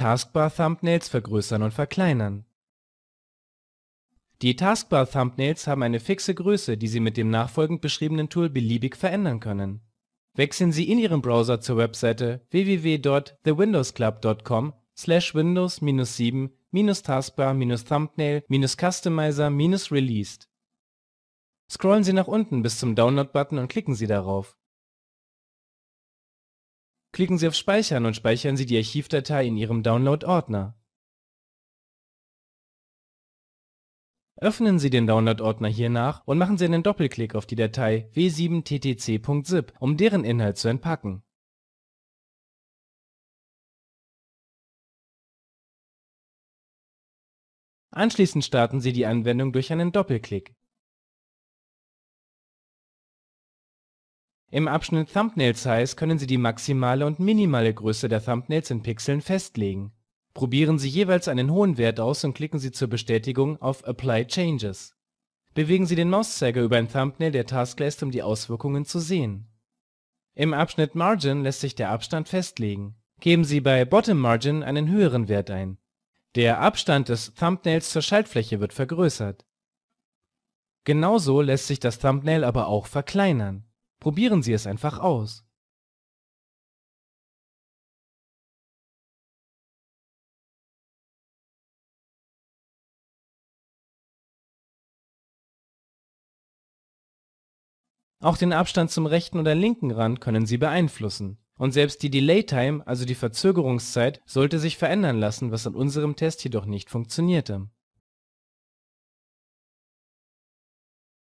Taskbar-Thumbnails vergrößern und verkleinern. Die Taskbar-Thumbnails haben eine fixe Größe, die Sie mit dem nachfolgend beschriebenen Tool beliebig verändern können. Wechseln Sie in Ihrem Browser zur Webseite www.thewindowsclub.com slash windows-7-taskbar-thumbnail-customizer-released. Scrollen Sie nach unten bis zum Download-Button und klicken Sie darauf. Klicken Sie auf Speichern und speichern Sie die Archivdatei in Ihrem Download-Ordner. Öffnen Sie den Download-Ordner hiernach und machen Sie einen Doppelklick auf die Datei w7ttc.zip, um deren Inhalt zu entpacken. Anschließend starten Sie die Anwendung durch einen Doppelklick Im Abschnitt Thumbnail Size können Sie die maximale und minimale Größe der Thumbnails in Pixeln festlegen. Probieren Sie jeweils einen hohen Wert aus und klicken Sie zur Bestätigung auf Apply Changes. Bewegen Sie den Mauszeiger über ein Thumbnail der Taskleiste, um die Auswirkungen zu sehen. Im Abschnitt Margin lässt sich der Abstand festlegen. Geben Sie bei Bottom Margin einen höheren Wert ein. Der Abstand des Thumbnails zur Schaltfläche wird vergrößert. Genauso lässt sich das Thumbnail aber auch verkleinern Probieren Sie es einfach aus! Auch den Abstand zum rechten oder linken Rand können Sie beeinflussen. Und selbst die Delay Time, also die Verzögerungszeit, sollte sich verändern lassen, was an unserem Test jedoch nicht funktionierte